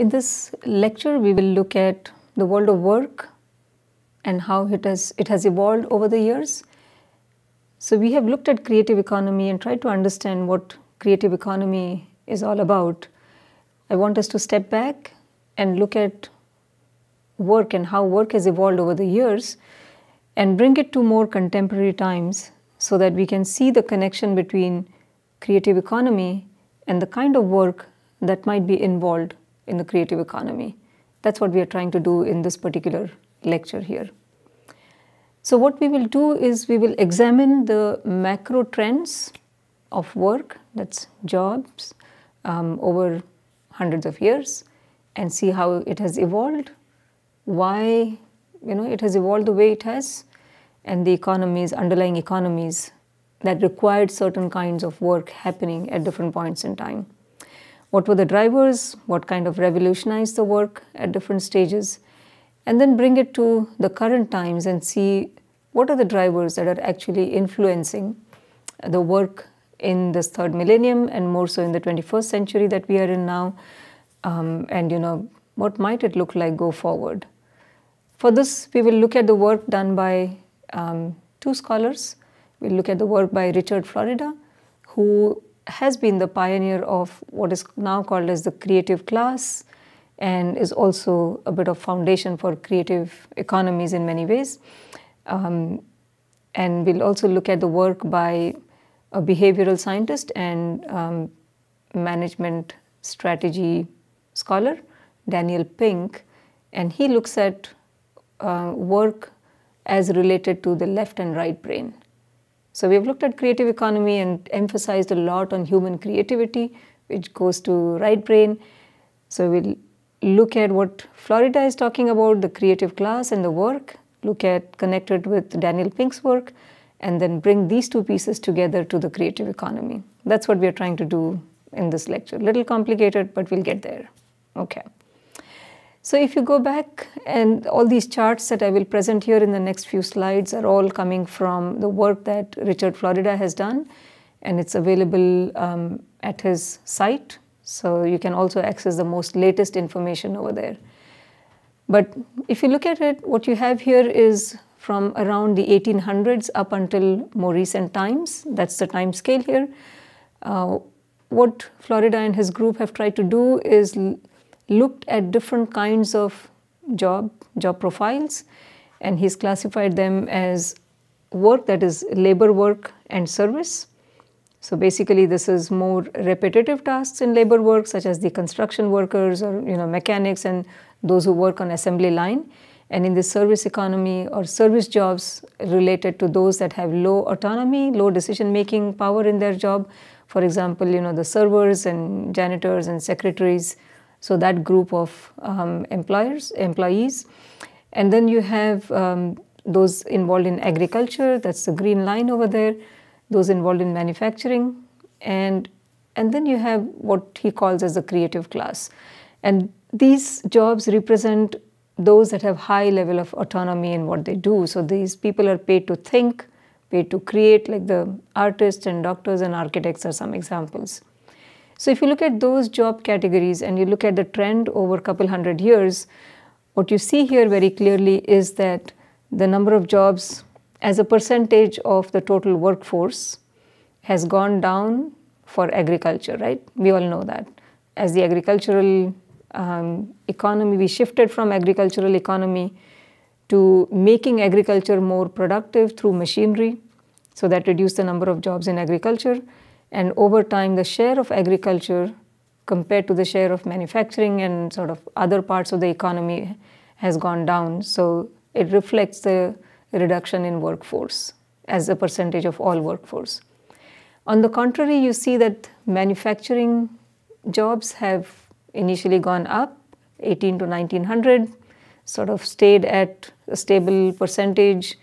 In this lecture, we will look at the world of work and how it has, it has evolved over the years. So we have looked at creative economy and tried to understand what creative economy is all about. I want us to step back and look at work and how work has evolved over the years and bring it to more contemporary times so that we can see the connection between creative economy and the kind of work that might be involved in the creative economy. That's what we are trying to do in this particular lecture here. So what we will do is we will examine the macro trends of work, that's jobs, um, over hundreds of years and see how it has evolved, why you know it has evolved the way it has and the economies, underlying economies that required certain kinds of work happening at different points in time what were the drivers, what kind of revolutionized the work at different stages, and then bring it to the current times and see what are the drivers that are actually influencing the work in this third millennium and more so in the 21st century that we are in now, um, and you know, what might it look like go forward. For this, we will look at the work done by um, two scholars. We'll look at the work by Richard Florida, who has been the pioneer of what is now called as the creative class and is also a bit of foundation for creative economies in many ways. Um, and we'll also look at the work by a behavioral scientist and um, management strategy scholar, Daniel Pink, and he looks at uh, work as related to the left and right brain. So we've looked at creative economy and emphasized a lot on human creativity, which goes to right brain. So we'll look at what Florida is talking about, the creative class and the work, look at connected with Daniel Pink's work, and then bring these two pieces together to the creative economy. That's what we're trying to do in this lecture. Little complicated, but we'll get there. Okay. So if you go back and all these charts that I will present here in the next few slides are all coming from the work that Richard Florida has done and it's available um, at his site. So you can also access the most latest information over there. But if you look at it, what you have here is from around the 1800s up until more recent times. That's the time scale here. Uh, what Florida and his group have tried to do is looked at different kinds of job, job profiles, and he's classified them as work that is labor work and service. So basically this is more repetitive tasks in labor work such as the construction workers or you know mechanics and those who work on assembly line and in the service economy or service jobs related to those that have low autonomy, low decision making power in their job. For example, you know the servers and janitors and secretaries so that group of um, employers, employees. And then you have um, those involved in agriculture, that's the green line over there, those involved in manufacturing, and, and then you have what he calls as the creative class. And these jobs represent those that have high level of autonomy in what they do. So these people are paid to think, paid to create, like the artists and doctors and architects are some examples. So if you look at those job categories and you look at the trend over a couple hundred years, what you see here very clearly is that the number of jobs as a percentage of the total workforce has gone down for agriculture, right? We all know that. As the agricultural um, economy, we shifted from agricultural economy to making agriculture more productive through machinery. So that reduced the number of jobs in agriculture. And over time, the share of agriculture compared to the share of manufacturing and sort of other parts of the economy has gone down. So it reflects the reduction in workforce as a percentage of all workforce. On the contrary, you see that manufacturing jobs have initially gone up 18 to 1900 sort of stayed at a stable percentage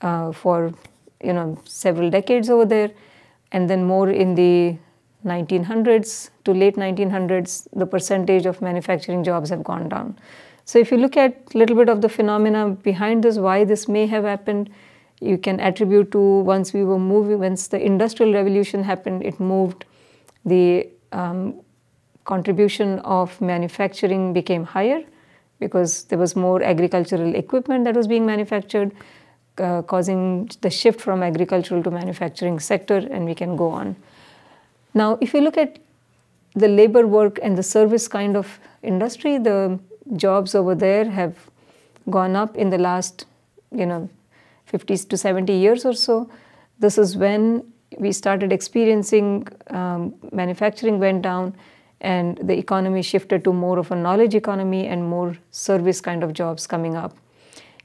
uh, for you know several decades over there and then more in the 1900s to late 1900s, the percentage of manufacturing jobs have gone down. So if you look at little bit of the phenomena behind this, why this may have happened, you can attribute to once we were moving, once the industrial revolution happened, it moved the um, contribution of manufacturing became higher because there was more agricultural equipment that was being manufactured. Uh, causing the shift from agricultural to manufacturing sector and we can go on. Now if you look at the labor work and the service kind of industry, the jobs over there have gone up in the last you know 50 to 70 years or so. This is when we started experiencing um, manufacturing went down and the economy shifted to more of a knowledge economy and more service kind of jobs coming up.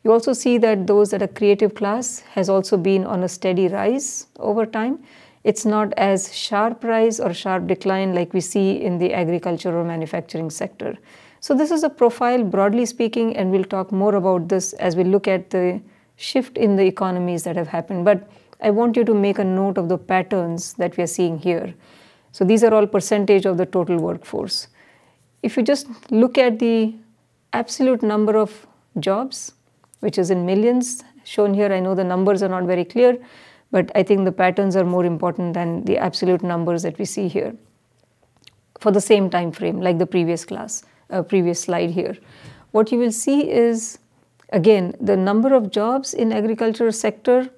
You also see that those that are creative class has also been on a steady rise over time. It's not as sharp rise or sharp decline like we see in the agriculture or manufacturing sector. So this is a profile broadly speaking and we'll talk more about this as we look at the shift in the economies that have happened. But I want you to make a note of the patterns that we are seeing here. So these are all percentage of the total workforce. If you just look at the absolute number of jobs, which is in millions shown here. I know the numbers are not very clear, but I think the patterns are more important than the absolute numbers that we see here for the same time frame like the previous class, uh, previous slide here. What you will see is again the number of jobs in agricultural sector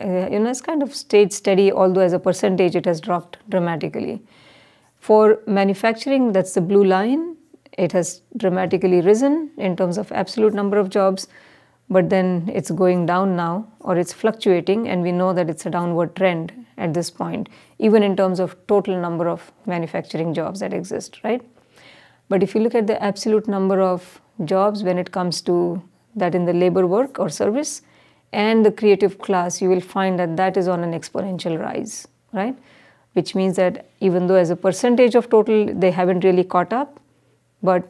uh, you know it's kind of stayed steady although as a percentage it has dropped dramatically. For manufacturing that's the blue line it has dramatically risen in terms of absolute number of jobs, but then it's going down now or it's fluctuating, and we know that it's a downward trend at this point, even in terms of total number of manufacturing jobs that exist, right? But if you look at the absolute number of jobs when it comes to that in the labor work or service and the creative class, you will find that that is on an exponential rise, right? Which means that even though as a percentage of total, they haven't really caught up, but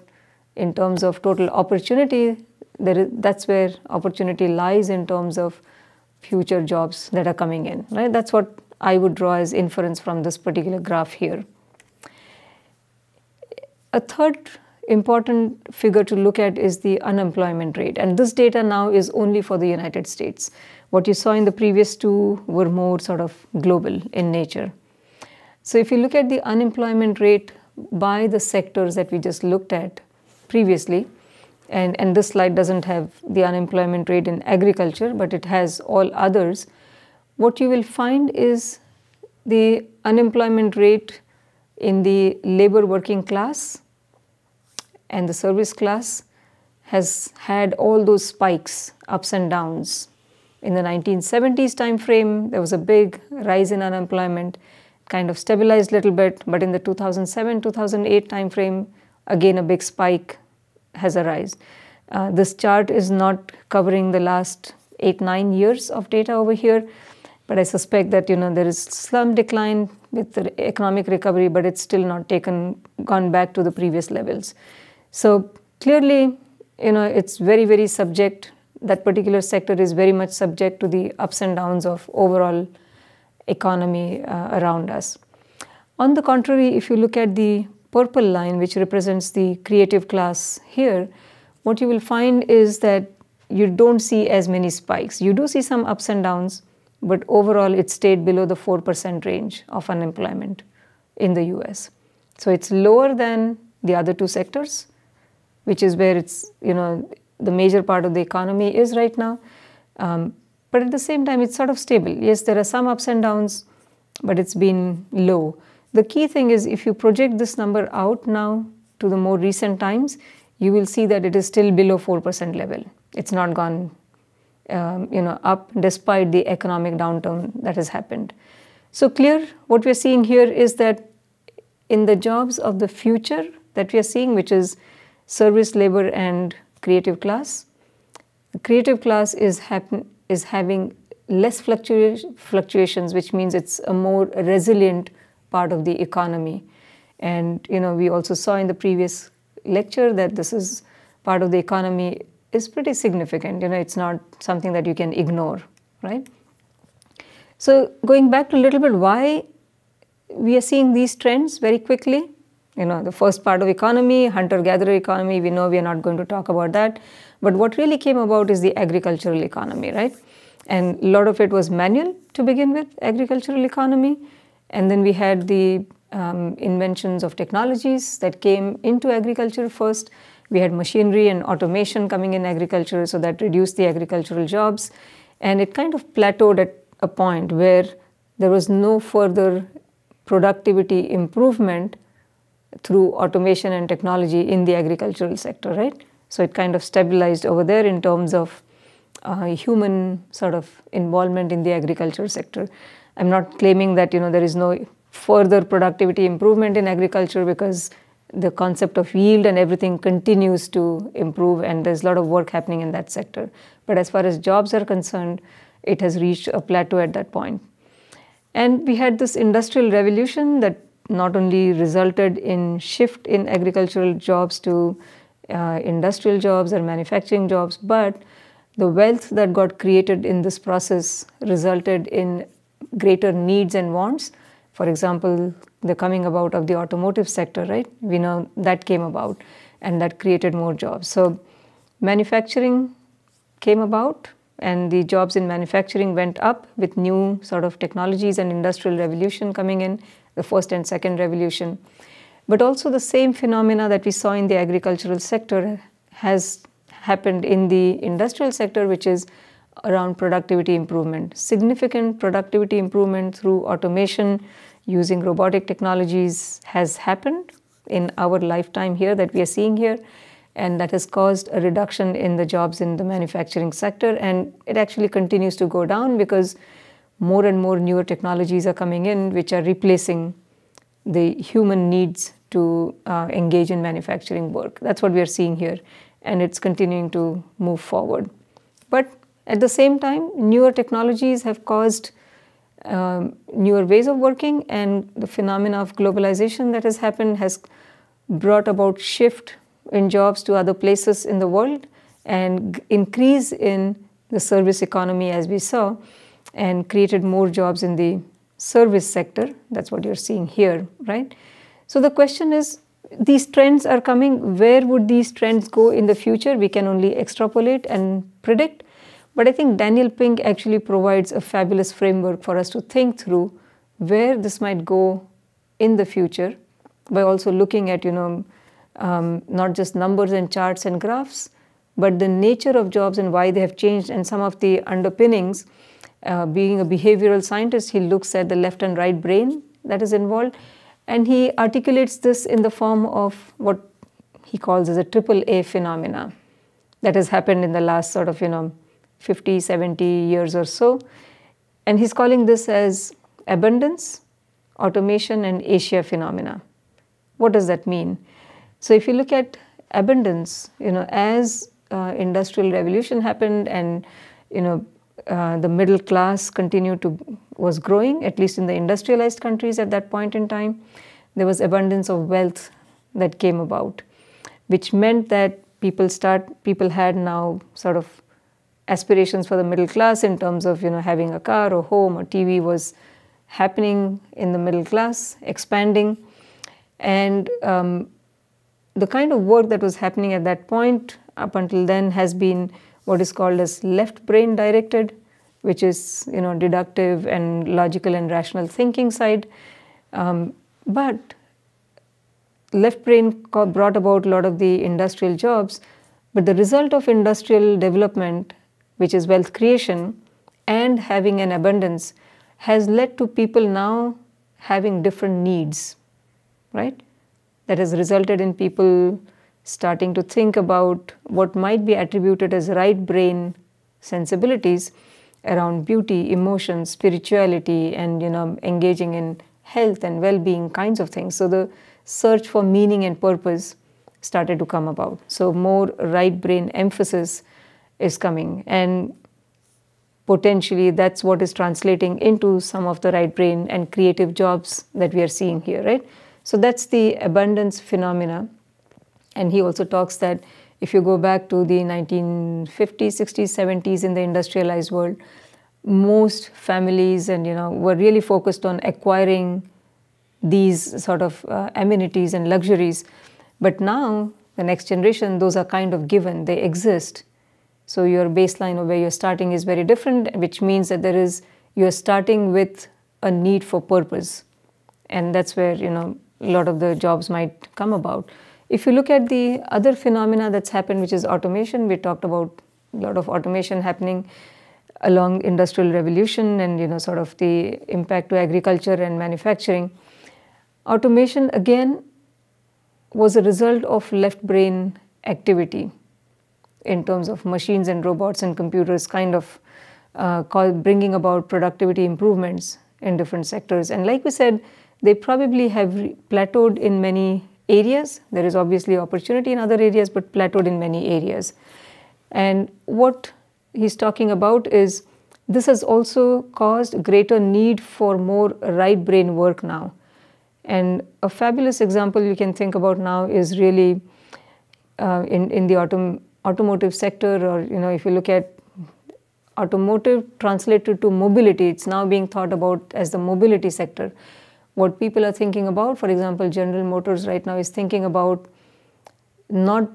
in terms of total opportunity, that's where opportunity lies in terms of future jobs that are coming in. Right? That's what I would draw as inference from this particular graph here. A third important figure to look at is the unemployment rate and this data now is only for the United States. What you saw in the previous two were more sort of global in nature. So if you look at the unemployment rate by the sectors that we just looked at previously. And, and this slide doesn't have the unemployment rate in agriculture, but it has all others. What you will find is the unemployment rate in the labor working class and the service class has had all those spikes, ups and downs. In the 1970s time frame, there was a big rise in unemployment kind of stabilized a little bit, but in the 2007-2008 timeframe, again a big spike has arisen. Uh, this chart is not covering the last eight, nine years of data over here, but I suspect that, you know, there is some decline with the economic recovery, but it's still not taken, gone back to the previous levels. So clearly, you know, it's very, very subject, that particular sector is very much subject to the ups and downs of overall economy uh, around us. On the contrary, if you look at the purple line, which represents the creative class here, what you will find is that you don't see as many spikes. You do see some ups and downs, but overall it stayed below the 4% range of unemployment in the US. So it's lower than the other two sectors, which is where it's, you know, the major part of the economy is right now. Um, but at the same time it's sort of stable. Yes, there are some ups and downs, but it's been low. The key thing is if you project this number out now to the more recent times, you will see that it is still below 4% level. It's not gone um, you know, up despite the economic downturn that has happened. So clear, what we're seeing here is that in the jobs of the future that we are seeing, which is service labor and creative class, the creative class is happening is having less fluctuations, which means it's a more resilient part of the economy. And you know, we also saw in the previous lecture that this is part of the economy is pretty significant. You know, it's not something that you can ignore, right? So going back to a little bit why we are seeing these trends very quickly you know the first part of economy hunter gatherer economy we know we are not going to talk about that but what really came about is the agricultural economy right and a lot of it was manual to begin with agricultural economy and then we had the um, inventions of technologies that came into agriculture first we had machinery and automation coming in agriculture so that reduced the agricultural jobs and it kind of plateaued at a point where there was no further productivity improvement through automation and technology in the agricultural sector, right? So it kind of stabilized over there in terms of uh, human sort of involvement in the agriculture sector. I'm not claiming that you know there is no further productivity improvement in agriculture because the concept of yield and everything continues to improve and there's a lot of work happening in that sector. But as far as jobs are concerned, it has reached a plateau at that point. And we had this industrial revolution that not only resulted in shift in agricultural jobs to uh, industrial jobs or manufacturing jobs, but the wealth that got created in this process resulted in greater needs and wants. For example, the coming about of the automotive sector, right? We know that came about and that created more jobs. So manufacturing came about and the jobs in manufacturing went up with new sort of technologies and industrial revolution coming in the first and second revolution. But also the same phenomena that we saw in the agricultural sector has happened in the industrial sector, which is around productivity improvement, significant productivity improvement through automation using robotic technologies has happened in our lifetime here that we are seeing here and that has caused a reduction in the jobs in the manufacturing sector and it actually continues to go down because more and more newer technologies are coming in which are replacing the human needs to uh, engage in manufacturing work. That's what we are seeing here and it's continuing to move forward. But at the same time, newer technologies have caused um, newer ways of working and the phenomena of globalization that has happened has brought about shift in jobs to other places in the world and increase in the service economy as we saw and created more jobs in the service sector. That's what you're seeing here, right? So the question is, these trends are coming, where would these trends go in the future? We can only extrapolate and predict. But I think Daniel Pink actually provides a fabulous framework for us to think through where this might go in the future by also looking at, you know, um, not just numbers and charts and graphs, but the nature of jobs and why they have changed and some of the underpinnings uh, being a behavioral scientist, he looks at the left and right brain that is involved and he articulates this in the form of what he calls as a triple A phenomena that has happened in the last sort of, you know, 50, 70 years or so. And he's calling this as abundance, automation, and Asia phenomena. What does that mean? So if you look at abundance, you know, as uh, industrial revolution happened and, you know, uh, the middle class continued to was growing at least in the industrialized countries at that point in time there was abundance of wealth that came about which meant that people start people had now sort of aspirations for the middle class in terms of you know having a car or home or tv was happening in the middle class expanding and um, the kind of work that was happening at that point up until then has been what is called as left brain directed, which is you know deductive and logical and rational thinking side. Um, but left brain brought about a lot of the industrial jobs, but the result of industrial development, which is wealth creation, and having an abundance, has led to people now having different needs, right? That has resulted in people starting to think about what might be attributed as right brain sensibilities around beauty, emotions, spirituality, and you know, engaging in health and well-being kinds of things. So the search for meaning and purpose started to come about. So more right brain emphasis is coming, and potentially that's what is translating into some of the right brain and creative jobs that we are seeing here, right? So that's the abundance phenomena and he also talks that if you go back to the 1950s, 60s, 70s in the industrialized world, most families and you know were really focused on acquiring these sort of uh, amenities and luxuries. But now, the next generation, those are kind of given, they exist. So your baseline of where you're starting is very different, which means that there is, you're starting with a need for purpose. And that's where, you know, a lot of the jobs might come about. If you look at the other phenomena that's happened, which is automation, we talked about a lot of automation happening along industrial revolution and you know sort of the impact to agriculture and manufacturing. Automation again was a result of left brain activity in terms of machines and robots and computers kind of uh, bringing about productivity improvements in different sectors. And like we said, they probably have plateaued in many areas. There is obviously opportunity in other areas, but plateaued in many areas. And what he's talking about is this has also caused greater need for more right brain work now. And a fabulous example you can think about now is really uh, in, in the autom automotive sector or you know if you look at automotive translated to mobility, it's now being thought about as the mobility sector what people are thinking about. For example, General Motors right now is thinking about not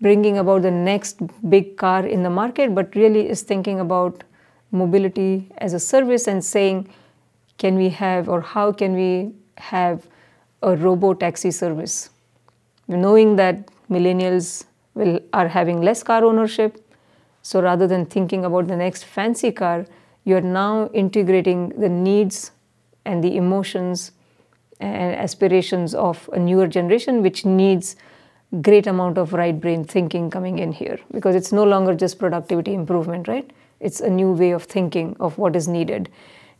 bringing about the next big car in the market, but really is thinking about mobility as a service and saying, can we have or how can we have a robo taxi service? Knowing that millennials will, are having less car ownership, so rather than thinking about the next fancy car, you're now integrating the needs and the emotions and aspirations of a newer generation, which needs great amount of right brain thinking coming in here because it's no longer just productivity improvement, right? It's a new way of thinking of what is needed.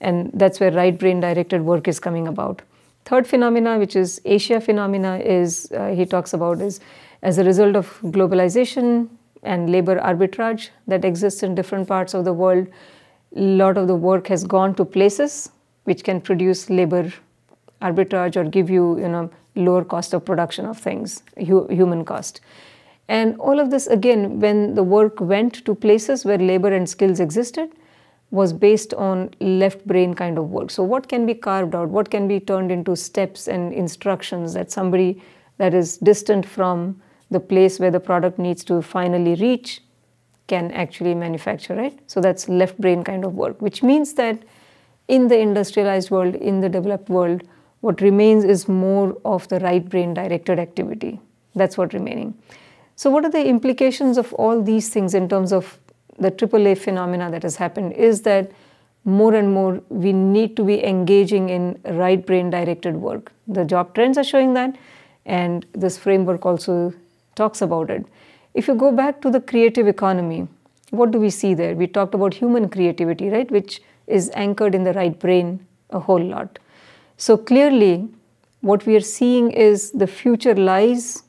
And that's where right brain directed work is coming about. Third phenomena, which is Asia phenomena, is uh, he talks about is as a result of globalization and labor arbitrage that exists in different parts of the world, a lot of the work has gone to places which can produce labor arbitrage or give you, you know, lower cost of production of things, hu human cost. And all of this, again, when the work went to places where labor and skills existed, was based on left brain kind of work. So, what can be carved out? What can be turned into steps and instructions that somebody that is distant from the place where the product needs to finally reach can actually manufacture, right? So, that's left brain kind of work, which means that in the industrialized world, in the developed world, what remains is more of the right brain directed activity. That's what remaining. So what are the implications of all these things in terms of the AAA phenomena that has happened is that more and more we need to be engaging in right brain directed work. The job trends are showing that and this framework also talks about it. If you go back to the creative economy, what do we see there? We talked about human creativity, right, which is anchored in the right brain a whole lot. So clearly, what we are seeing is the future lies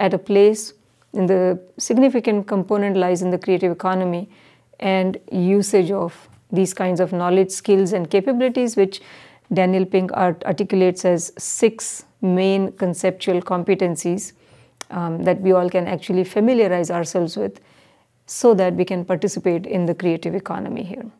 at a place, and the significant component lies in the creative economy and usage of these kinds of knowledge, skills, and capabilities, which Daniel Pink art articulates as six main conceptual competencies um, that we all can actually familiarize ourselves with so that we can participate in the creative economy here.